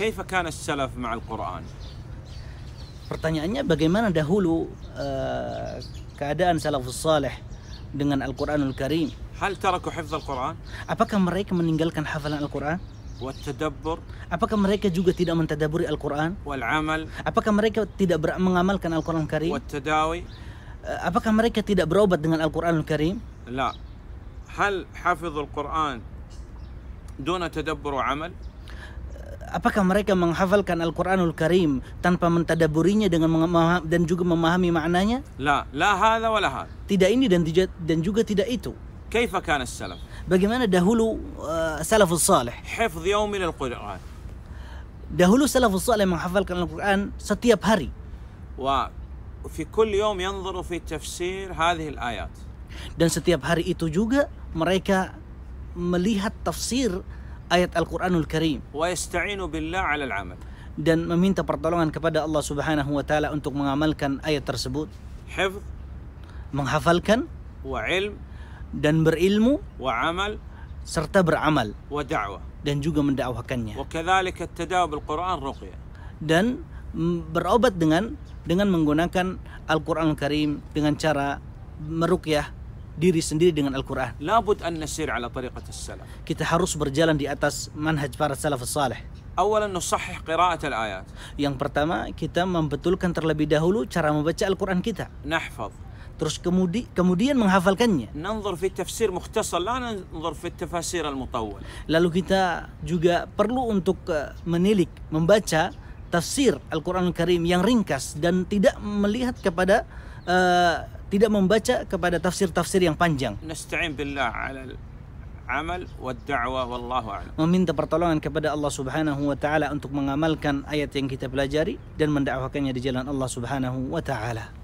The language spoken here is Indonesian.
كيف كان السلف مع القرآن؟ Pertanyaannya bagaimana dahulu uh, keadaan salafus saleh dengan Al-Qur'anul Karim? Hal taraku hifz Al-Qur'an? Apakah mereka meninggalkan hafalan Al-Qur'an? والتدبر apakah mereka juga tidak mentadaburi Al-Qur'an والعمل apakah mereka tidak mengamalkan Al-Qur'an Karim والتداوي eh, apakah mereka tidak berobat dengan Al-Qur'an Karim لا هل حفظ القرآن دون تدبر وعمل apakah mereka menghafalkan Al-Qur'anul Karim tanpa mentadaburinya dengan dan juga memahami maknanya? La, la hadha wa la hadha. Tidak ini dan tidak dan juga tidak itu. Kaifa kana salaf? Bagaimana dahulu uh, salafus salih? Hifz yaumi lil Qur'an. Dahulu salafus salih menghafalkan Al-Qur'an setiap hari. Wa fi kulli yawm yanzuru fi tafsir hadhihi al-ayat. Dan setiap hari itu juga mereka melihat tafsir ayat Al-Quranul Karim dan meminta pertolongan kepada Allah Subhanahu wa taala untuk mengamalkan ayat tersebut hifz menghafalkan wa ilm dan berilmu wa amal serta beramal wa da'wah dan juga mendakwakannya. dan berobat dengan dengan menggunakan Al-Qur'an Al Karim dengan cara meruqyah diri sendiri dengan Al-Quran. Labud an nasir ala tariqat salaf. Kita harus berjalan di atas manhaj para salafus salih. Awalan nusahih qira'at al-ayat. Yang pertama, kita membetulkan terlebih dahulu cara membaca Al-Quran kita. Nahfaz. Terus kemudi, kemudian menghafalkannya. Nanzur fi tafsir mukhtasar, la nanzur fi al-mutawwal. Lalu kita juga perlu untuk eh, menilik, membaca tafsir Al-Quran Al-Karim yang ringkas dan tidak melihat kepada uh, tidak membaca kepada tafsir-tafsir yang panjang. Nasta'in billah 'ala amal wa ad-da'wa wallahu a'lam. Meminta pertolongan kepada Allah Subhanahu wa taala untuk mengamalkan ayat yang kita pelajari dan mendakwahkannya di jalan Allah Subhanahu wa taala.